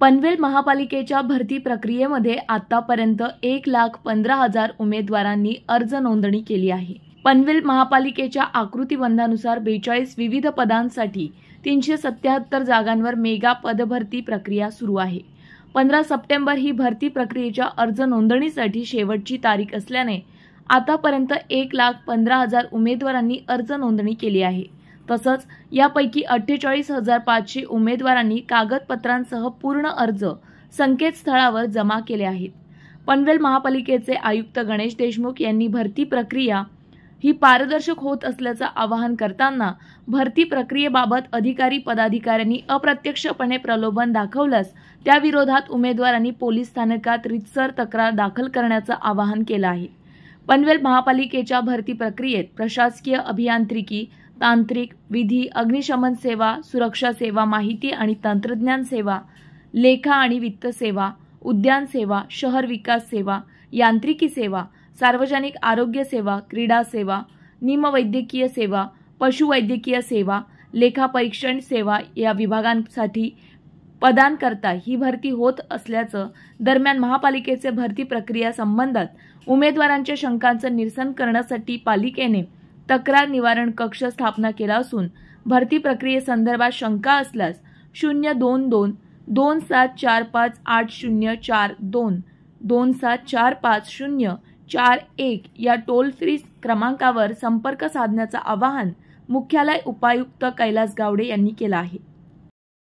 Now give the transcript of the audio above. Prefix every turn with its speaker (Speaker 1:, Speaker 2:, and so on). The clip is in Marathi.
Speaker 1: पनवेल महापालिकेच्या भरती प्रक्रियेमध्ये आतापर्यंत एक लाख पंधरा हजार उमेदवारांनी अर्ज नोंदणी केली आहे पनवेल महापालिकेच्या आकृतीबंधानुसार बेचाळीस विविध पदांसाठी तीनशे सत्याहत्तर जागांवर मेगा पदभरती प्रक्रिया सुरू आहे पंधरा सप्टेंबर ही भरती प्रक्रियेच्या अर्ज नोंदणीसाठी शेवटची तारीख असल्याने आतापर्यंत एक लाख पंधरा हजार उमेदवारांनी अर्ज नोंदणी केली आहे तसंच यापैकी अठ्ठेचाळीस हजार पाचशे उमेदवारांनी कागदपत्रांसह पूर्ण अर्ज संकेतस्थळावर जमा केले आहेत पनवेल महापालिकेचे आयुक्त गणेश देशमुख यांनी भरती प्रक्रिया ही पारदर्शक होत असल्याचं आवाहन करताना भरती प्रक्रियेबाबत अधिकारी पदाधिकाऱ्यांनी अप्रत्यक्षपणे प्रलोभन दाखवल्यास त्याविरोधात उमेदवारांनी पोलीस स्थानकात रितसर तक्रार दाखल करण्याचं आवाहन केलं आहे पनवेल महापालिकेच्या भरती प्रक्रियेत प्रशासकीय अभियांत्रिकी तांत्रिक विधी अग्निशमन सेवा सुरक्षा सेवा माहिती आणि तंत्रज्ञान सेवा लेखा आणि वित्त सेवा उद्यान सेवा शहर विकास सेवा यांत्रिकी सेवा सार्वजनिक आरोग्य सेवा क्रीडा सेवा निमवैद्यकीय सेवा पशुवैद्यकीय सेवा लेखापरीक्षण सेवा या विभागांसाठी पदांकरता ही भरती होत असल्याचं दरम्यान महापालिकेचे भरती प्रक्रिया संबंधात उमेदवारांच्या शंकांचं निरसन करण्यासाठी पालिकेने तक्रार निवारण कक्ष स्थापना केला असून भरती प्रक्रियेसंदर्भात शंका असल्यास शून्य दोन दोन दोन सात चार पाच आठ शून्य चार दोन दोन सात चार पाच शून्य चार एक या टोल फ्री क्रमांकावर संपर्क साधण्याचं आवाहन मुख्यालय उपायुक्त कैलास गावडे यांनी केलं आहे